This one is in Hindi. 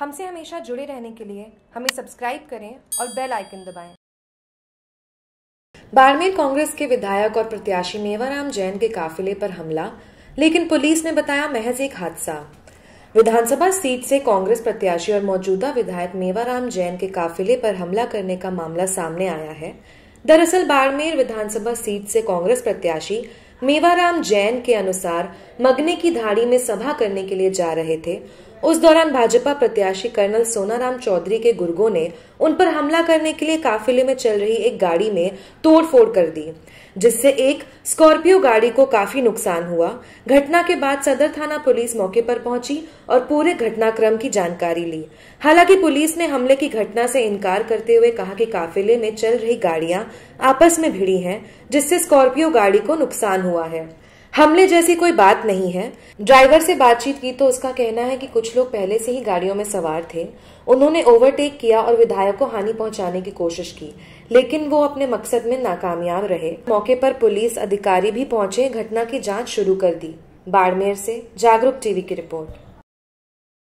हमसे हमेशा जुड़े रहने के लिए हमें सब्सक्राइब करें और बेल आइकन दबाएं। बाड़मेर कांग्रेस के विधायक और प्रत्याशी मेवाराम जैन के काफिले पर हमला लेकिन पुलिस ने बताया महज एक हादसा विधानसभा सीट से कांग्रेस प्रत्याशी और मौजूदा विधायक मेवाराम जैन के काफिले पर हमला करने का मामला सामने आया है दरअसल बाड़मेर विधानसभा सीट से कांग्रेस प्रत्याशी मेवाराम जैन के अनुसार मगने की धाड़ी में सभा करने के लिए जा रहे थे उस दौरान भाजपा प्रत्याशी कर्नल सोनाराम चौधरी के गुर्गो ने उन पर हमला करने के लिए काफिले में चल रही एक गाड़ी में तोड़फोड़ कर दी जिससे एक स्कॉर्पियो गाड़ी को काफी नुकसान हुआ घटना के बाद सदर थाना पुलिस मौके पर पहुंची और पूरे घटनाक्रम की जानकारी ली हालांकि पुलिस ने हमले की घटना से इनकार करते हुए कहा कि काफिले में चल रही गाड़ियां आपस में भिड़ी हैं जिससे स्कॉर्पियो गाड़ी को नुकसान हुआ है हमले जैसी कोई बात नहीं है ड्राइवर से बातचीत की तो उसका कहना है कि कुछ लोग पहले से ही गाड़ियों में सवार थे उन्होंने ओवरटेक किया और विधायक को हानि पहुंचाने की कोशिश की लेकिन वो अपने मकसद में नाकामयाब रहे मौके पर पुलिस अधिकारी भी पहुंचे घटना की जांच शुरू कर दी बाड़मेर से जागरूक टीवी की रिपोर्ट